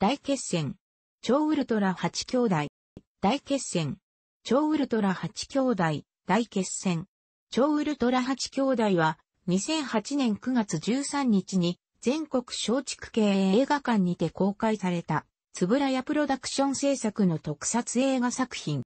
大決戦、超ウルトラ8兄弟、大決戦、超ウルトラ8兄弟、大決戦、超ウルトラ8兄弟は、2008年9月13日に、全国松経系映画館にて公開された、つぶらやプロダクション制作の特撮映画作品。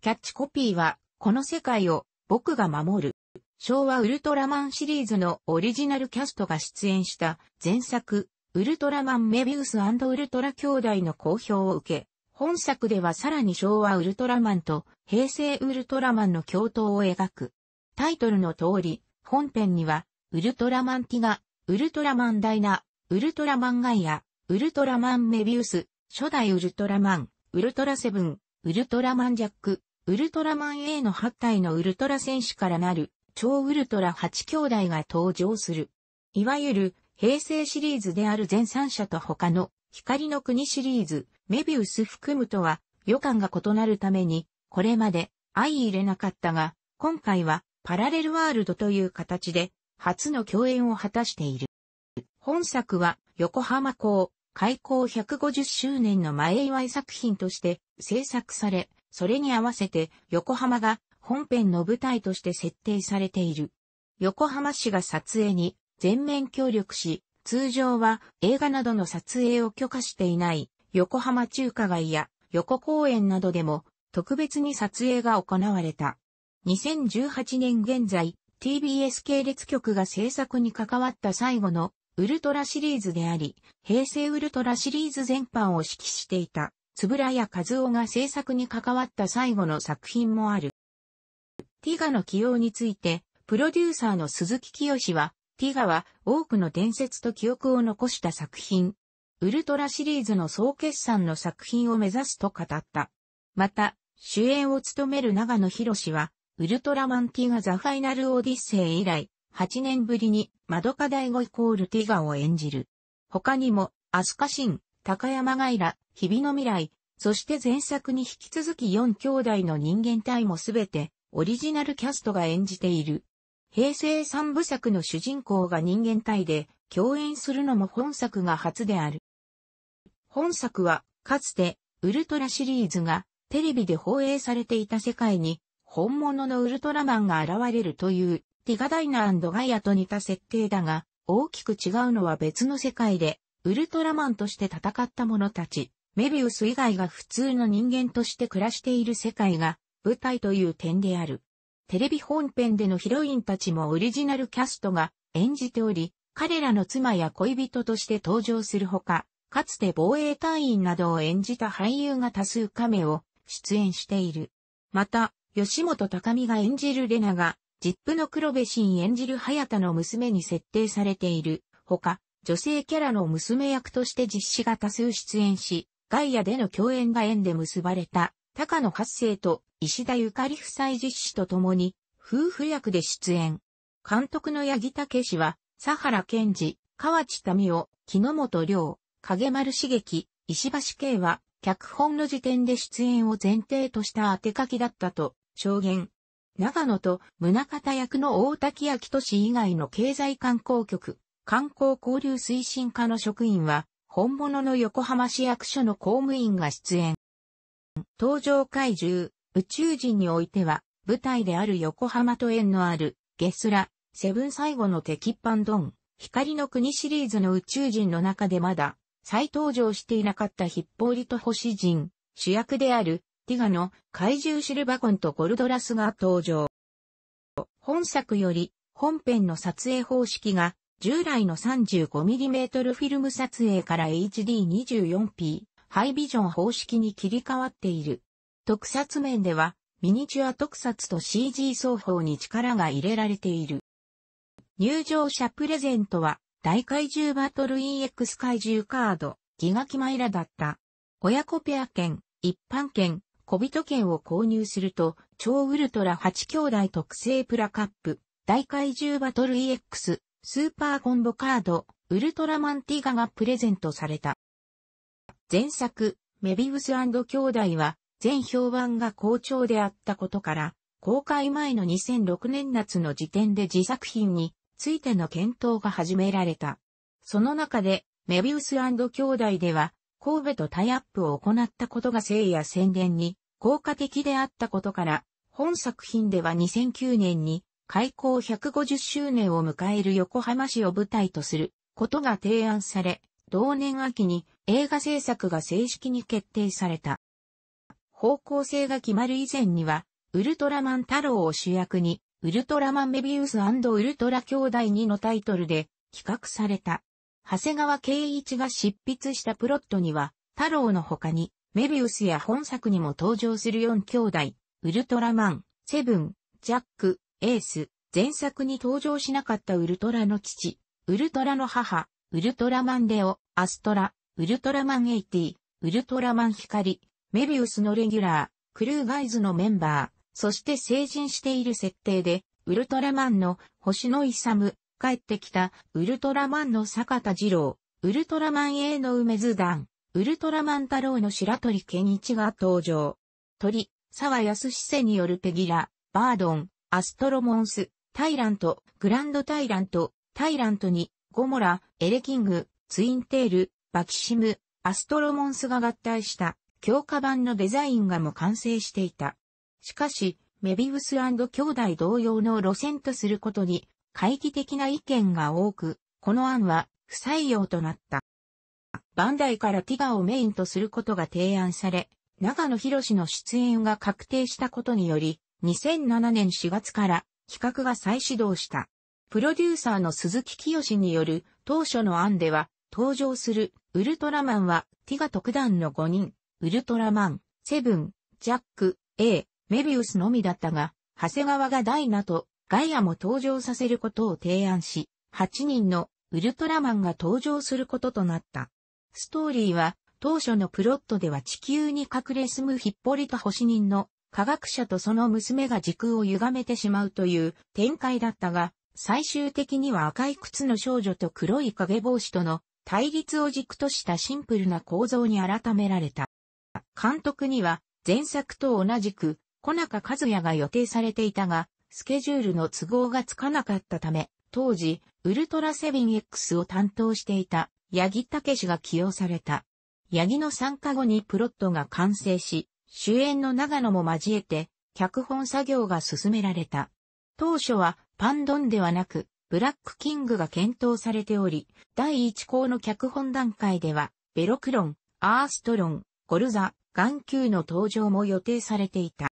キャッチコピーは、この世界を僕が守る。昭和ウルトラマンシリーズのオリジナルキャストが出演した前作ウルトラマンメビウスウルトラ兄弟の好評を受け、本作ではさらに昭和ウルトラマンと平成ウルトラマンの共闘を描く。タイトルの通り、本編には、ウルトラマンティガ、ウルトラマンダイナ、ウルトラマンガイア、ウルトラマンメビウス、初代ウルトラマン、ウルトラセブン、ウルトラマンジャック、ウルトラマン A の8体のウルトラ戦士からなる、超ウルトラ8兄弟が登場する。いわゆる、平成シリーズである全3社と他の光の国シリーズ、メビウス含むとは予感が異なるために、これまで相入れなかったが、今回はパラレルワールドという形で初の共演を果たしている。本作は横浜港開港150周年の前祝い作品として制作され、それに合わせて横浜が本編の舞台として設定されている。横浜市が撮影に全面協力し、通常は映画などの撮影を許可していない横浜中華街や横公園などでも特別に撮影が行われた。2018年現在、TBS 系列局が制作に関わった最後のウルトラシリーズであり、平成ウルトラシリーズ全般を指揮していた、つぶらや和夫が制作に関わった最後の作品もある。ティガの起用について、プロデューサーの鈴木清は、ティガは多くの伝説と記憶を残した作品。ウルトラシリーズの総決算の作品を目指すと語った。また、主演を務める長野博士は、ウルトラマンティガザファイナルオーディッセイ以来、8年ぶりに、窓ドカ大語イコールティガを演じる。他にも、アスカシン、高山ガイラ、日々の未来、そして前作に引き続き4兄弟の人間体もすべて、オリジナルキャストが演じている。平成三部作の主人公が人間体で、共演するのも本作が初である。本作は、かつて、ウルトラシリーズが、テレビで放映されていた世界に、本物のウルトラマンが現れるという、ティガダイナガイアと似た設定だが、大きく違うのは別の世界で、ウルトラマンとして戦った者たち、メビウス以外が普通の人間として暮らしている世界が、舞台という点である。テレビ本編でのヒロインたちもオリジナルキャストが演じており、彼らの妻や恋人として登場するほか、かつて防衛隊員などを演じた俳優が多数カメを出演している。また、吉本隆美が演じるレナが、ジップの黒部真演じる早田の娘に設定されているほか、女性キャラの娘役として実施が多数出演し、ガイアでの共演が縁で結ばれた、高野八世と石田ゆかり夫妻実施と共に、夫婦役で出演。監督の八木武氏は、佐原健二、河内民夫、木之本良、影丸茂樹、石橋慶は、脚本の時点で出演を前提とした当て書きだったと、証言。長野と宗方役の大滝明俊以外の経済観光局、観光交流推進課の職員は、本物の横浜市役所の公務員が出演。登場怪獣、宇宙人においては、舞台である横浜と縁のある、ゲスラ、セブン最後の敵パンドン、光の国シリーズの宇宙人の中でまだ、再登場していなかったヒッポーリト星人、主役である、ティガの怪獣シルバコンとゴルドラスが登場。本作より、本編の撮影方式が、従来の 35mm フィルム撮影から HD24p ハイビジョン方式に切り替わっている。特撮面では、ミニチュア特撮と CG 双方に力が入れられている。入場者プレゼントは、大怪獣バトル EX 怪獣カード、ギガキマイラだった。親子ペア券、一般券、小人券を購入すると、超ウルトラ8兄弟特製プラカップ、大怪獣バトル EX、スーパーコンボカード、ウルトラマンティガがプレゼントされた。前作、メビウス兄弟は、全評判が好調であったことから、公開前の2006年夏の時点で自作品についての検討が始められた。その中で、メビウス兄弟では、神戸とタイアップを行ったことが聖夜宣伝に効果的であったことから、本作品では2009年に開校150周年を迎える横浜市を舞台とすることが提案され、同年秋に映画制作が正式に決定された。方向性が決まる以前には、ウルトラマン太郎を主役に、ウルトラマンメビウスウルトラ兄弟2のタイトルで企画された。長谷川圭一が執筆したプロットには、太郎の他に、メビウスや本作にも登場する4兄弟、ウルトラマン、セブン、ジャック、エース、前作に登場しなかったウルトラの父、ウルトラの母、ウルトラマンレオ、アストラ、ウルトラマンエイティ、ウルトラマン光、メビウスのレギュラー、クルーガイズのメンバー、そして成人している設定で、ウルトラマンの星野勇、帰ってきた、ウルトラマンの坂田二郎、ウルトラマン A の梅津団、ウルトラマン太郎の白鳥健一が登場。鳥、沢康瀬によるペギラ、バードン、アストロモンス、タイラント、グランドタイラント、タイラントに、ゴモラ、エレキング、ツインテール、バキシム、アストロモンスが合体した強化版のデザインがも完成していた。しかし、メビウス兄弟同様の路線とすることに、会議的な意見が多く、この案は不採用となった。バンダイからティガをメインとすることが提案され、長野博士の出演が確定したことにより、2007年4月から企画が再始動した。プロデューサーの鈴木清による当初の案では、登場するウルトラマンはティガ特段の5人、ウルトラマン、セブン、ジャック、A、メビウスのみだったが、長谷川がダイナとガイアも登場させることを提案し、8人のウルトラマンが登場することとなった。ストーリーは当初のプロットでは地球に隠れ住むヒッポリと星人の科学者とその娘が時空を歪めてしまうという展開だったが、最終的には赤い靴の少女と黒い影帽子との対立を軸としたシンプルな構造に改められた。監督には前作と同じく小中和也が予定されていたが、スケジュールの都合がつかなかったため、当時、ウルトラセビン X を担当していた、八木武が起用された。八木の参加後にプロットが完成し、主演の長野も交えて、脚本作業が進められた。当初は、パンドンではなく、ブラックキングが検討されており、第一項の脚本段階では、ベロクロン、アーストロン、ゴルザ、眼球の登場も予定されていた。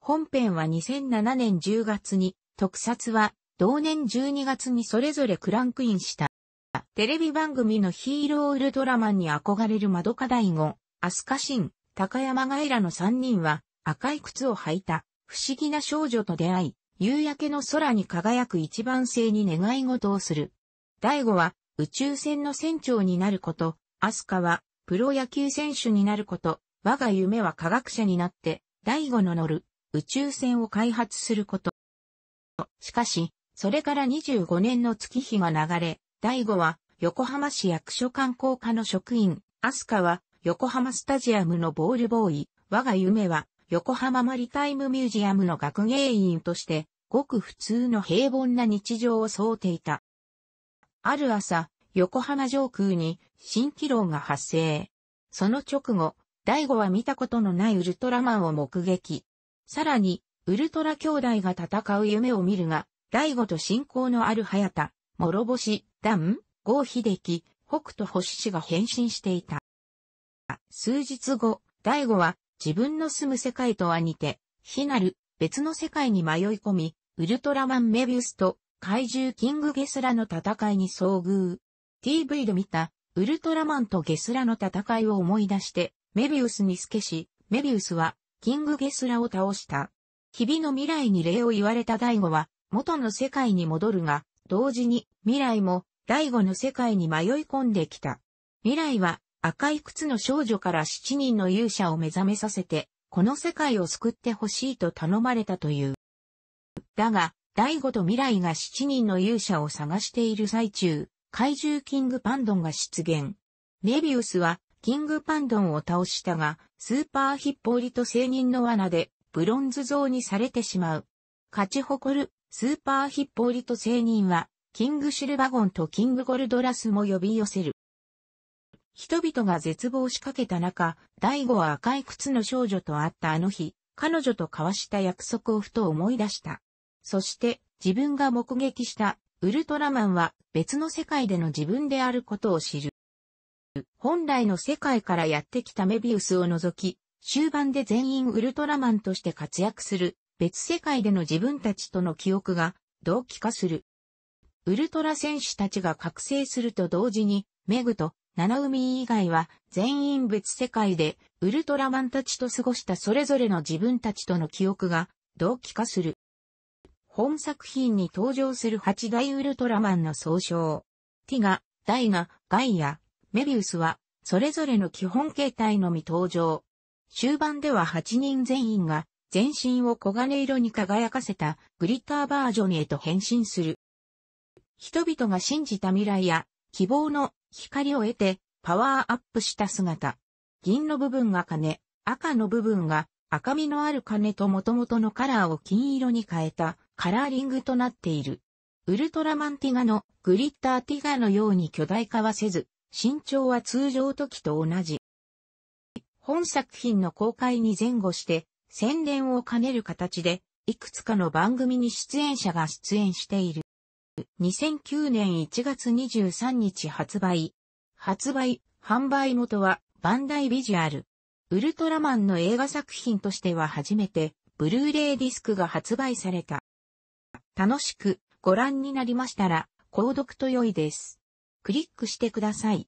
本編は2007年10月に、特撮は同年12月にそれぞれクランクインした。テレビ番組のヒーローウルトラマンに憧れる窓課大悟、飛鳥ン、高山ガイラの3人は赤い靴を履いた不思議な少女と出会い、夕焼けの空に輝く一番星に願い事をする。大悟は宇宙船の船長になること、アスカはプロ野球選手になること、我が夢は科学者になって、第五の乗る宇宙船を開発すること。しかし、それから25年の月日が流れ、第五は横浜市役所観光課の職員、アスカは横浜スタジアムのボールボーイ、我が夢は横浜マリタイムミュージアムの学芸員として、ごく普通の平凡な日常を想定いた。ある朝、横浜上空に蜃気楼が発生。その直後、第五は見たことのないウルトラマンを目撃。さらに、ウルトラ兄弟が戦う夢を見るが、第五と信仰のある早田、諸星、ダン、郷秀樹、北斗星氏が変身していた。数日後、第五は自分の住む世界とは似て、非なる別の世界に迷い込み、ウルトラマンメビウスと怪獣キングゲスラの戦いに遭遇。TV で見たウルトラマンとゲスラの戦いを思い出して、メビウスに透けし、メビウスは、キングゲスラを倒した。日々の未来に礼を言われた大悟は、元の世界に戻るが、同時に、未来も、大悟の世界に迷い込んできた。未来は、赤い靴の少女から七人の勇者を目覚めさせて、この世界を救ってほしいと頼まれたという。だが、大悟と未来が七人の勇者を探している最中、怪獣キングパンドンが出現。メビウスはキングパンドンを倒したが、スーパーヒッポーリと聖人の罠で、ブロンズ像にされてしまう。勝ち誇る、スーパーヒッポーリと聖人は、キングシルバゴンとキングゴルドラスも呼び寄せる。人々が絶望しかけた中、大悟は赤い靴の少女と会ったあの日、彼女と交わした約束をふと思い出した。そして、自分が目撃した、ウルトラマンは別の世界での自分であることを知る。本来の世界からやってきたメビウスを除き、終盤で全員ウルトラマンとして活躍する、別世界での自分たちとの記憶が同期化する。ウルトラ選手たちが覚醒すると同時に、メグと七海以外は全員別世界でウルトラマンたちと過ごしたそれぞれの自分たちとの記憶が同期化する。本作品に登場する八大ウルトラマンの総称。ティガ、ダイガ、ガイア、メビウスは、それぞれの基本形態のみ登場。終盤では8人全員が、全身を黄金色に輝かせたグリッターバージョンへと変身する。人々が信じた未来や希望の光を得てパワーアップした姿。銀の部分が金、赤の部分が赤みのある金と元々のカラーを金色に変えたカラーリングとなっている。ウルトラマンティガのグリッターティガのように巨大化はせず、身長は通常時と同じ。本作品の公開に前後して、宣伝を兼ねる形で、いくつかの番組に出演者が出演している。2009年1月23日発売。発売、販売元は、バンダイビジュアル。ウルトラマンの映画作品としては初めて、ブルーレイディスクが発売された。楽しくご覧になりましたら、購読と良いです。クリックしてください。